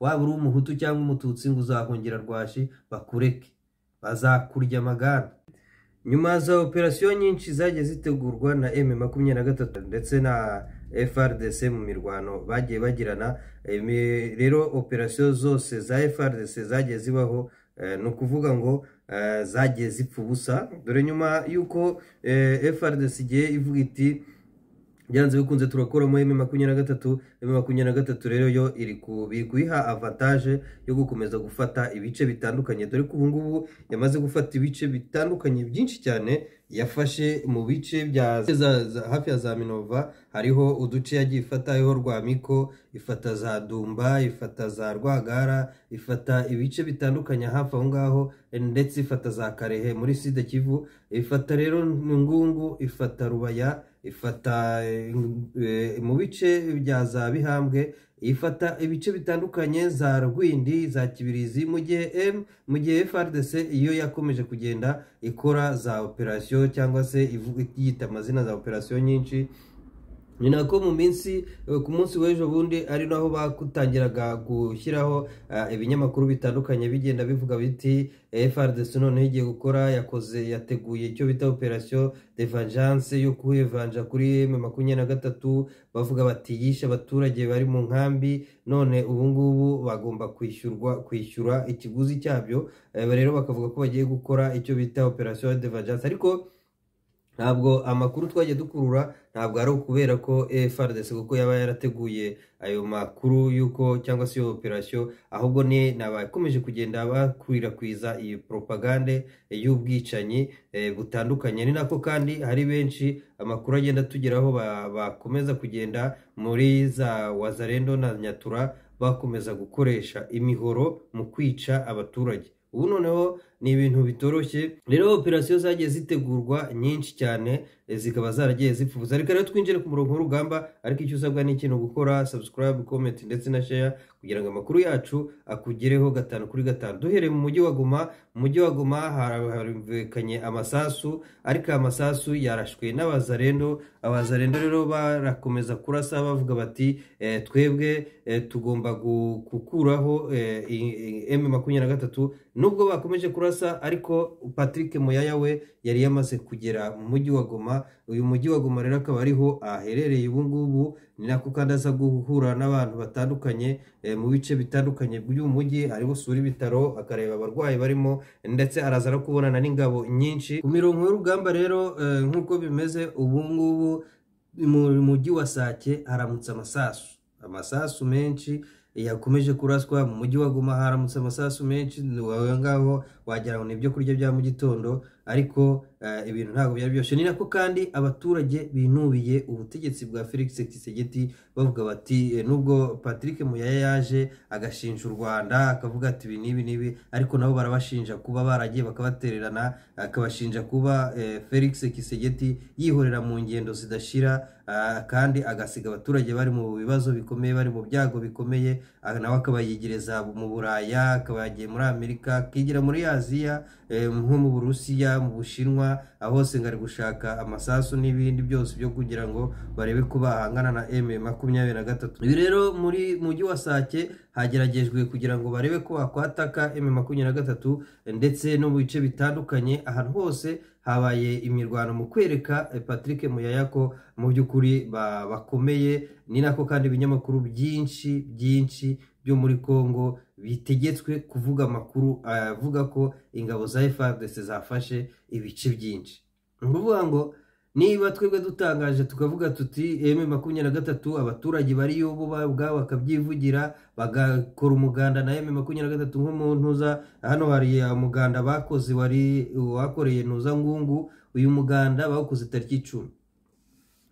waba uri umuhutu cyangwa umututsi ngo uzahungira rwashi bakureke bazakurya amagare nyuma za operasiyo nyinshi zagiye zitegurwa na emu makumyabiri na gatatu ndetse na FRDC mu mirwano bagiye bagirana eh, rero operasiyo zose za FRDC zagiye zibaho eh, ni ukuvuga ngo eh, zagiye zipfa ubusa dore nyuma y'uko FRDC igiye ivuga iti byanze bikunze turakora muri makumyabiri na gatatu emu makumyabiri na gatatu rero yo iri kuyiha avantaje yo gukomeza gufata ibice bitandukanye dore ko ubu yamaze gufata ibice bitandukanye byinshi cyane yafashe mu bice bya hafi ya za minova hariho uduce yagiye ifata hariho rwamiko ifata za dumba ifata za rwagara ifata ibice bitandukanye hafi aho ngaho ndetse ifata za karehe muri sida kivu ifata rero ngungu ifata rubaya ifata eh, mu bice bya za bihambwe ifata ibice bitandukanye za rwindi za kibirizi mu gihe M mu gihe frdc iyo yakomeje kugenda ikora za operasiyo cyangwa se yita amazina za operasiyo nyinshi ni nako mu minsi eh, ku munsi w'ejo bundi ari naho bakutangiraga gushyiraho eh, ibinyamakuru bitandukanye bigenda bivuga biti eh, FRDC noneho igiye gukora yakoze yateguye icyo bita operasiyo de vengeance yo kuhevanja kuri M makumyabiri na gatatu bavuga bati abaturage bari mu nkambi none ubungubu bagomba kwishyurwa kwishyura ikiguzi cyabyo rero bakavuga ko bagiye gukora icyo bita operasiyo de vengeance ariko ntabwo amakuru twajya dukurura ntabwo ari ukubera ko FARDC kuko yaba yarateguye ayo makuru y'uko cyangwa se iyo operasiyo ahubwo ni abakomeje kugenda bakwirakwiza iyi propagande y'ubwicanyi eh, butandukanye ni nako kandi hari benshi amakuru agenda tugeraho bakomeza kugenda muri za wazarendo na nyatura bakomeza gukoresha imihoro mu kwica abaturage ubu noneho ni ibintu bitoroshye rero operasiyo zagiye zitegurwa nyinshi cyane zikaba zaragiye zipfuza ariko rero twinjire ku murongo w'urugamba ariko icyo usabwa ni ikintu gukora sabusikarayibu komenti ndetse na sheya kugira ngo amakuru yacu akugereho gatanu kuri gatanu duhereye mu mujyi wa goma mu mujyi wa goma harumvikanye amasasu ariko aya masasu yarashwe n'abazarendo abazarendo rero barakomeza kurasa bavuga bati eh, twebwe eh, tugomba gukuraho emu eh, makumyabiri na gatatu nubwo bakomeje kurasa ariko patrick muyaya we yari yamaze kugera mu mujyi wa goma uyu mujyi wa Goma akaba ariho aherereye ubu ngubu ni nako kandi aza guhura n'abantu batandukanye eh, mu bice bitandukanye by'uyu mujyi ariho usura ibitaro akareba abarwayi barimo ndetse araza no kubonana n'ingabo nyinshi ku mirongo y'urugamba rero eh, nk'uko bimeze ubu ngubu mu mujyi wa sake haramutse amasasu amasasu menshi yakomeje kuraswa mu mujyi wa Goma haramutse amasasu menshi ngaho wagera ngo ni ibyo kurya bya mu gitondo ariko eh, ibintu ntabwo byari byoroshye ni nako kandi abaturage binubiye ubutegetsi bwa felix Tshisekedi bavuga bati eh, nubwo patrick muyaya yaje agashinja u rwanda akavuga ati ibi n'ibi n'ibi ariko nabo barabashinja kuba baragiye bakabatererana akabashinja kuba eh, felix Tshisekedi yihorera mu ngendo zidashira ah, kandi agasiga abaturage bari mu bibazo bikomeye bari mu byago bikomeye ah, nawe yigereza mu buraya akaba yagiye muri amerika akigira muri aziya nko mu burusiya mu bushinwa hose ngari gushaka amasasu n'ibindi byose byo kugira ngo barebe ko bahangana na eme makumyabiri na gatatu ibi rero muri mujyi wa sake hageragejwe kugira ngo barebe ko bakwataka eme makumyabiri na gatatu ndetse no mu bice bitandukanye ahantu hose habaye imirwano mu kwereka patrick muyaya ko mu by'ukuri bakomeye ni nako kandi ibinyamakuru byinshi byinshi byo muri congo bitegetswe kuvuga amakuru eh, avuga ko ingabo za FARDC zafashe ibice byinshi ni ukuvuga ngo niba twebwe dutangaje tukavuga tuti eme makumyabiri na gatatu abaturage bari yo ubwabo bakabyivugira bagakora umuganda na eme makumyabiri na gatatu nko mu ntuza hano hari eh, umuganda bakoze wari wakoreye ntuza ngungu uyu muganda bawukoze tariki icumi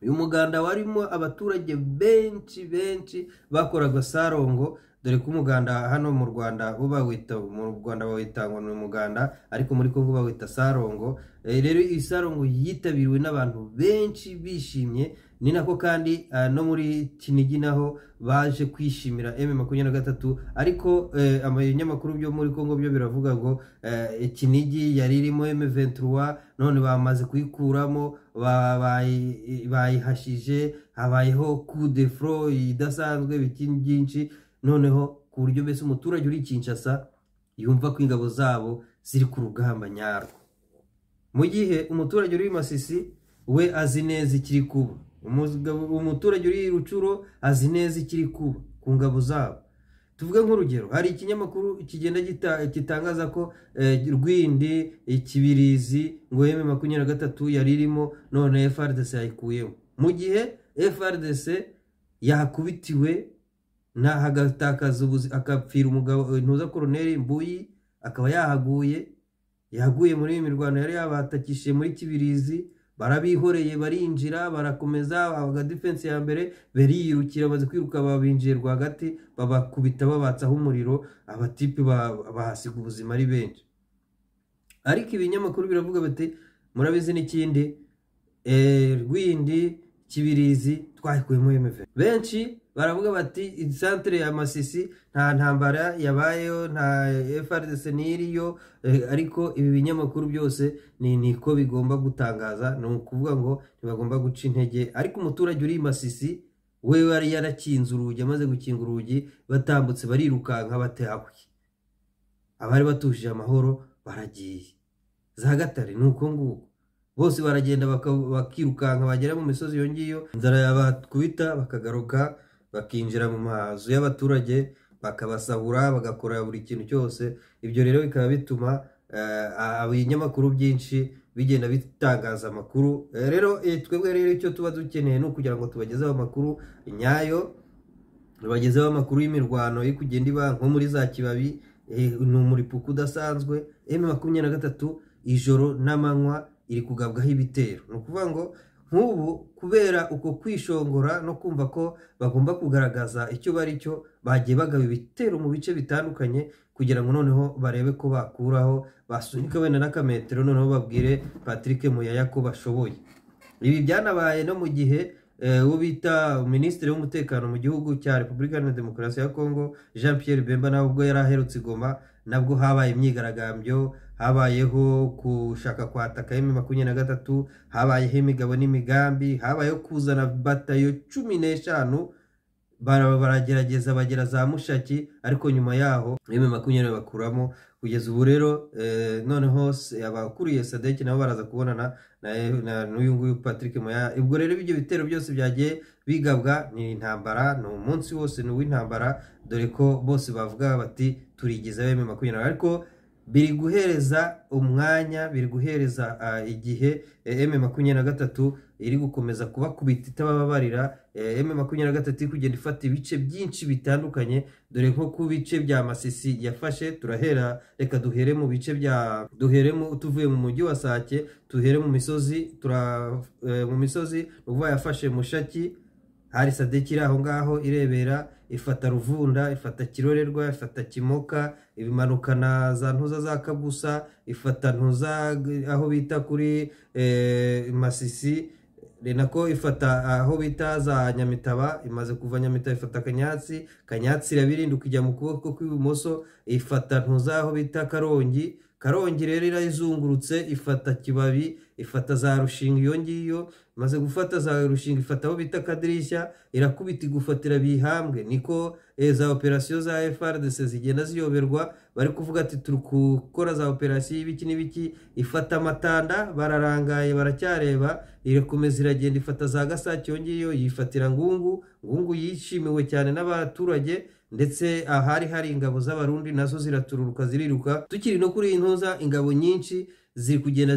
uyu muganda warimo abaturage benshi benshi bakoraga sarongo dore ko umuganda hano mu rwanda bo bawita mu rwanda bawita ngo ni umuganda ariko muri congo bawita sarongo eh, rero iyi sarongo yitabiriwe n'abantu benshi bishimye ni nako kandi eh, no muri kinigi naho baje kwishimira m makumyabiri na gatatu ariko eh, ibinyamakuru byo muri congo byo biravuga ngo kinigi yari irimo m ventura none bamaze kuyikuramo bayihashije habayeho coup de idasanzwe bikini byinshi noneho ku buryo mbese umuturage uri kinshasa yumva ko ingabo zabo ziri ku rugamba nyarwo mu gihe umuturage uri masisi we azi neza ikiri kuba umuturage uri rucuro azi neza ikiri kuba ku ngabo zabo tuvuge nk'urugero hari ikinyamakuru kigenda gitangaza ko eh, rwindi ikibirizi ngo eme makumyabiri na gatatu yari irimo none frdc yayikuyemo mu gihe frdc yakubitiwe agatakaza ubuzi agapfira umugabo eh, ntuza koroneri mbuyi akaba yahaguye yaguye muri iyi mirwano yari yabatakishije muri kibirizi barabihoreye barinjira barakomeza babaga defense ya mbere bariyirukira bamaze kwiruka babinjiye rwagati babakubita babatsaho umuriro abatipe bahasiga ubuzima ari benshi ariko ibinyamakuru biravuga bati murabizi n'ikindi eh, rwindi kibirizi twayikuyemo emuveri benshi baravuga bati isantire ya masisi nta ntambara yabayeho nta frdc n'iriyo eh, ariko ibi binyamakuru byose ni niko bigomba gutangaza ni ukuvuga ngo ntibagomba guca intege ariko umuturage uri masisi we yari yarakinze urugi amaze gukinga urugi batambutse barirukanka batawe abari batujije amahoro baragiye za gatare ni uko nguko bose baragenda bakirukanka bagera mu misozi iyo ngiyo inzara yabakubita bakagaruka bakinjira mu mazu y'abaturage bakabasahura bagakora buri kintu cyose ibyo rero bikaba bituma eh, ibinyamakuru byinshi bigenda bitangaza amakuru eh, rero eh, twebwe rero icyo tuba dukeneye ni ukugira ngo tubagezeho amakuru nyayo tubagezeho amakuru y'imirwano yo kugenda iba nko muri za kibabi ni umuripuku udasanzwe emu makumyabiri na gatatu ijoro n'amanywa iri kugabwaho ibitero ni ukuvuga ngo nk'ubu kubera uko kwishongora no kumva ko bagomba kugaragaza icyo bari cyo bagiye bagaba ibitero mu bice bitandukanye kugira ngo noneho barebe ko bakuraho basunika wenda n'akametero noneho babwire patrick muyaya ko bashoboye ibi byanabaye no mu gihe eh, uwo bita minisitiri w'umutekano mu gihugu cya repubulika iharanira demokarasi ya kongo jean Pierre bemba nawe ubwo yari aherutse igoma nabwo habaye imyigaragambyo habayeho gushaka kwataka emu makumyabiri na gatatu habayeho imigabo n'imigambi habayeho kuzana batayo cumi n'eshanu baragerageza bagera za mushaki ariko nyuma yaho emu makumyabiri bakuramo kugeza ubu rero eh, noneho abakuriye sadeki nabo baraza kubonana n'uyu nguyu patrick moya ubwo rero ibyo bitero byose byagiye bigabwa ni intambara ni umunsi wose ni uw'intambara dore ko bose bavuga bati turigizayo emu makumyabiri ariko biri guhereza umwanya biri guhereza igihe emu makumyabiri na gatatu iri gukomeza kubakubita itababarira emu makumyabiri na gatatu iri kugenda ifata ibice byinshi bitandukanye dore nko ku bice bya masisi yafashe turahera reka duhere mu bice bya duheremo tuvuye mu mujyi wa sake tuhere mu misozi e, mu misozi uva yafashe mushaki hari sadekiri aho ngaho irebera ifata ruvunda ifata kirorerwa ifata kimoka ibimanuka na za ntuza za kagusa ifata ntuza aho bita kuri eh, masisi nako ifata aho bita za nyamitaba imaze kuva nyamitaba ifata akanyatsi kanyatsi irabirinda ukijya mu kuboko kw'ibumoso ifata ntuza aho bita karongi karongi rero irayizungurutse ifata kibabi ifata za rushinga iyo ngiyo imaze gufata za rushinga ifata aho bita akadirishya irakubita igufatira bihambwe niko eh, za operasiyo za frdc zigenda ziyoberwa bari kuvuga ati turi gukora za operasiyo y'ibiki n'ibiki ifata amatanda bararangaye baracyareba irakomeza iragenda ifata za gasake iyo ngiyo yifatira ngungu ngungu yishimiwe cyane n'abaturage ndetse ahari hari ingabo z'abarundi nazo ziratururuka ziriruka tukiri no kuri iyi ingabo nyinshi ziri kugenda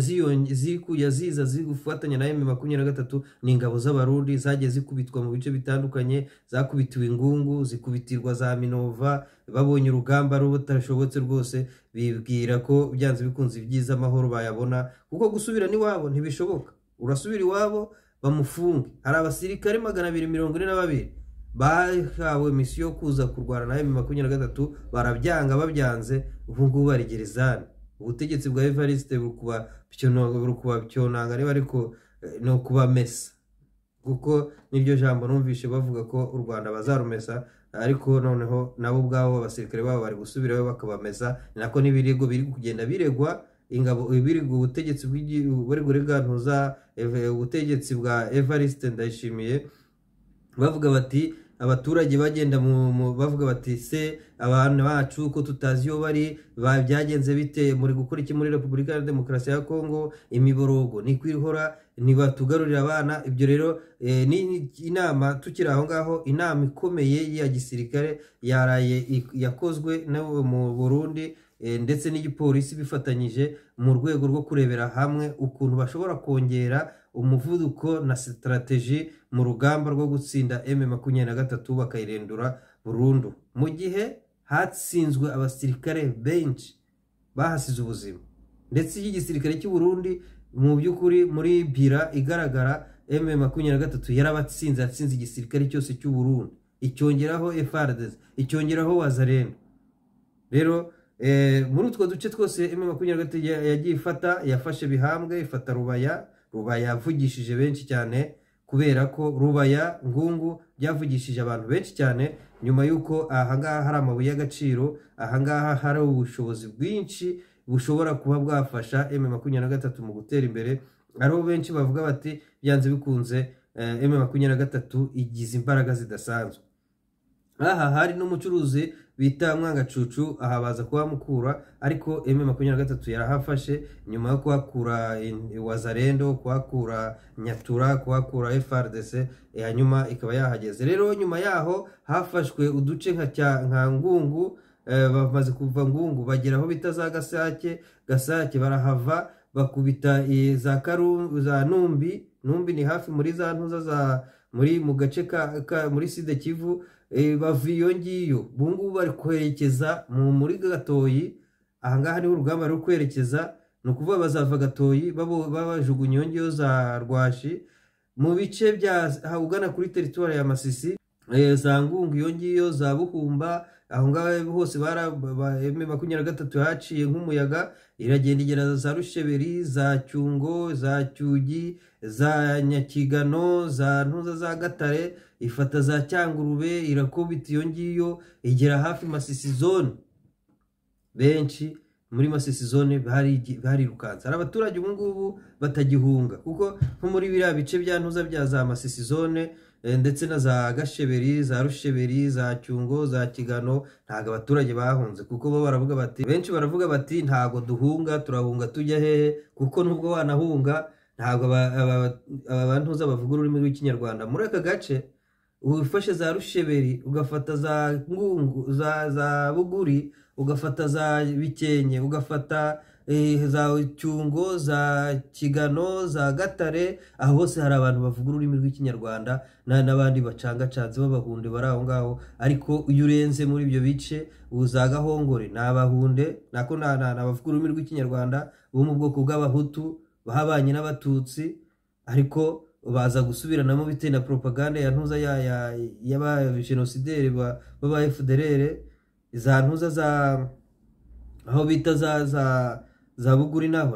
zikuya ziza ziri gufatanya na emu makumyabiri na gatatu ni ingabo z'abarundi zagiye zikubitwa mu bice bitandukanye zakubitiwe ingungu zikubitirwa za minova babonye urugamba rutashobotse rwose bibwira ko byanze bikunze ibyiza amahoro bayabona kuko gusubira n'iwabo ntibishoboka urasubira iwabo bamufunge hari abasirikare magana abiri mirongo ine na babiri bahawe misiyo yo kuza kurwana na bibiri makumyabiri na gatatu barabyanga babyanze ubu ngubu bari gerezani ubutegetsi bwa evariste buri kubabyonanga niba ariko eh, ni ukubamesa kuko n'iryo jambo numvishe bavuga ko u rwanda bazarumesa ariko noneho nabo ubwabo abasirikare babo bari gusubirayo bakabamesa ni nako n'ibirego biri kugenda biregwa ingabo ibirego ubutegetsi buri guregantuza ubutegetsi bwa evariste ndayishimiye bavuga bati abaturage bagenda mu bavuga bati se abantu bacu ko tutazi iyo bari byagenze bite muri gukora iki muri repubulika ya demokarasi ya kongo imiborogo ni kwihora ntibatugarurire abana ibyo rero e, ni inama tukiri aho ngaho inama ikomeye ya gisirikare yaraye yakozwe n'abo mu burundi e, ndetse n'igipolisi bifatanyije mu rwego rwo kurebera hamwe ukuntu bashobora kongera umuvuduko na sitarateji mu rugamba rwo gutsinda eme makumyabiri na gatatu bakayirindura burundu mu gihe hatsinzwe abasirikare benshi bahasize ubuzima ndetse iki gisirikare cy'u Burundi mu by'ukuri muri bira igaragara eme makumyabiri na gatatu yarabatsinze yatsinze igisirikare cyose cy'u Burundi icyongeraho efaradezi icyongeraho wazarena rero eh, muri utwo duce twose eme makumyabiri na gatatu yagiye ifata yafashe bihambwe ifata rubaya rubaya yavugishije benshi cyane kubera ko rubaya ngungu byavugishije abantu benshi cyane nyuma y'uko ahangaha hari amabuye y'agaciro ahangaha hari ubushobozi bwinshi bushobora kuba bwafasha emu makumyabiri na gatatu mu gutera imbere ariho benshi bavuga bati byanze bikunze emu eh, makumyabiri na gatatu igize imbaraga zidasanzwe aha hari n'umucuruzi bita mwangacucu aha baza kuhamukura ariko eme makumyabiri na gatatu yarahafashe nyuma yo kuhakura wazarendo kuhakura nyatura kuhakura frdc eh, hanyuma ikaba yahageze rero nyuma yaho hafashwe uduce nka ngungu eh, bamaze kuva ngungu bagera aho bita za gasake gasake barahava bakubita za za numbi numbi ni hafi muri za ntuza za muri mu gace ka muri sida kivu Eh, bava iyo ngiyo ubu ngubu bari kwerekeza muri gatoyi ahangaha niho urugamba ruri kwerekeza ni ukuvuga bazava gatoyi babajugunya iyo ngiyo za rwashi mu bice bya ugana kuri teritwari ya masisi eh, za ngungu iyo ngiyo za buhumba aho ngaho hose makumyabiri na gatatu haciye nk'umuyaga iragenda igera za rusheberi za cyungo za cyugi za nyakigano za ntuza za gatare ifata za cyangurube irakubita iyo ngiyo igera hafi masisi zone benshi muri masisi zone barirukanse hari abaturage ubu ngubu batagihunga kuko nko muri biriya bice bya ntuza bya za masisi zone Eh, ndetse na za gasheberi za rusheberi za cyungo za kigano ntabwo abaturage bahunze kuko bo baravuga bati benshi baravuga bati ntabwo duhunga turahunga tujya hehe kuko nubwo wanahunga ntabwo abantu bavuga ururimi rw'ikinyarwanda muri aka gace ufashe za rusheberi ugafata za ngungu za buguri ugafata za bikenye ugafata Eh, za cyungo za kigano za gatare aho hose hari abantu bavuga ururimi rw'ikinyarwanda n'abandi bacangacanze b'abahunde bari aho ngaho ariko iyo urenze muri ibyo bice za gahongore ni abahunde nako abavuga ururimi rw'ikinyarwanda bo mu bwoko bw'abahutu bahabanye n'abatutsi ariko baza gusubiranamo bitewe na propaganda ya ntuza y'abajenosideri b'aba efuderere za ntuza za aho bita za za zabuguri nabo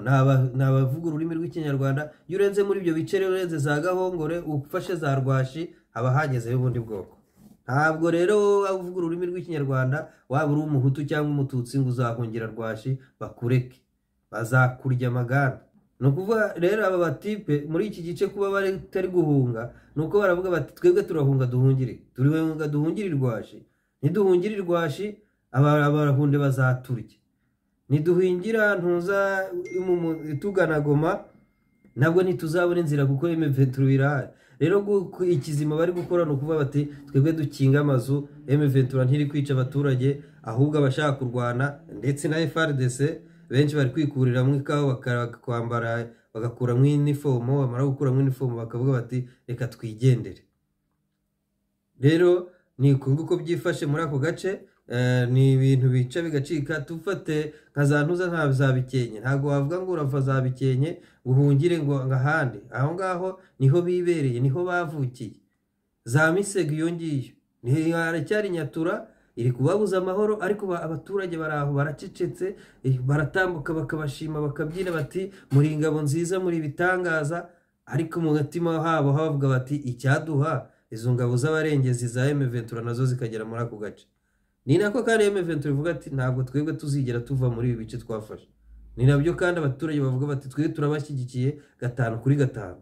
ni abavuga ururimi rw'ikinyarwanda iyo urenze muri ibyo bice rero urenze za gahongore ufashe za rwashi aba hageze y'ubundi bwoko ntabwo rero waba uvuga ururimi rw'ikinyarwanda waba uri umuhutu cyangwa umututsi ngo uzahungira rwashi bakureke bazakurya amagana ni ukuvuga rero aba batipe muri iki gice kuba batari guhunga ni uko baravuga bati twebwe turahunga duhungire turihunga duhungire rwashi ntiduhungire rwashi abahunde bazaturya ntiduhingira ntuza tugana goma nabwo ntituzabona inzira kuko emuventuro irahari rero ikizima bari gukora ni ukuvuga bati twebwe dukinga amazu emuventuro ntiri kwica abaturage ahubwo abashaka kurwana ndetse na FRDC benshi bari kwikurira mu ikawa bakakwambara bagakuramo inifomo bamara gukuramo inifomo bakavuga bati reka twigendere rero ni uko byifashe muri ako gace Eh, ni ibintu bica bigacika tufate nka za nta zabikenye ntabwo wavuga ngo urava zabikenye uhungire ngo ahandi aho ngaho niho bibereye niho bavukiye za misego iyo ngiyo haracyari nyatura iri kubabuza amahoro ariko abaturage bari aho baracecetse eh, baratambuka bakabashima bakabyina bati muri ingabo nziza muri ibitangaza ariko mu gatima habo havuga bati icyaduha izo ngabo z'abarengezi za emeventura nazo zikagera muri ako gace ni nako kandi eme venture ivuga ati ntabwo twebwe tuzigera tuva muri ibi bice twafashe ni nabyo kandi abaturage bavuga bati twe turabashyigikiye gatanu kuri gatanu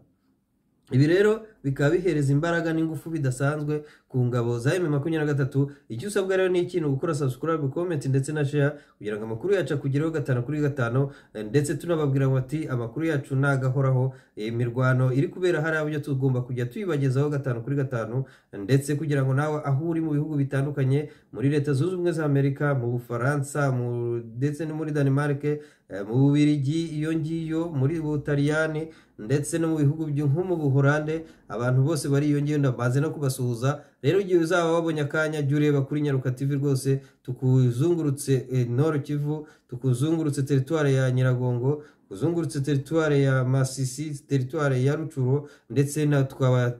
ibi rero bikaba bihereza imbaraga n'ingufu bidasanzwe ku ngabo za emu makumyabiri na gatatu icyo usabwa rero ni ikintu gukora subscribe comment ndetse na share kugira ngo amakuru yacu akugereho gatanu kuri gatanu ndetse tunababwira ati amakuru yacu nagahoraho imirwano iri kubera hari aburyo tugomba kujya tuyibagezaho gatanu kuri gatanu ndetse kugira ngo nawe aho uri mu bihugu bitandukanye muri leta zunze ubumwe za amerika mu bufaransa ndetse no muri danimarike eh, mu bubirigi iyo ngiyo muri butaliyani ndetse no mu bihugu nko mu buhorande abantu bose bariyongera ndamaze no kubasuhuza rero igihe uzaba wabonye akanya jya ureba kuri nyaruka tv rwose tukuzungurutse eh, noro kivu tukuzungurutse teritwari ya nyiragongo uzungurutse teritwari ya masisi teritwari ya rucuro ndetse tukaba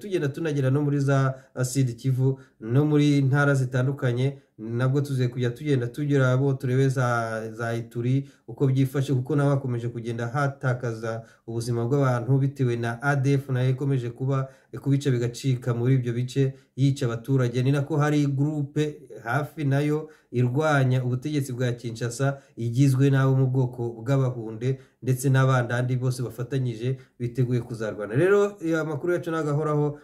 tugenda tunagera no muri za sida kivu no muri ntara zitandukanye nabwo tuze kujya tugenda tugira abo turebe za ituri uko byifashe kuko nawe hakomeje kugenda hatakaza ubuzima bw'abantu bitewe na adf nayo ikomeje kuba kubica bigacika muri ibyo bice yica abaturage ni nako hari gurupe hafi nayo irwanya ubutegetsi bwa kinshasa igizwe n'abo mu bwoko bw'abahunde ndetse n'abandandi bose bafatanyije biteguye kuzarwana rero amakuru yacu ntabwo ahoraho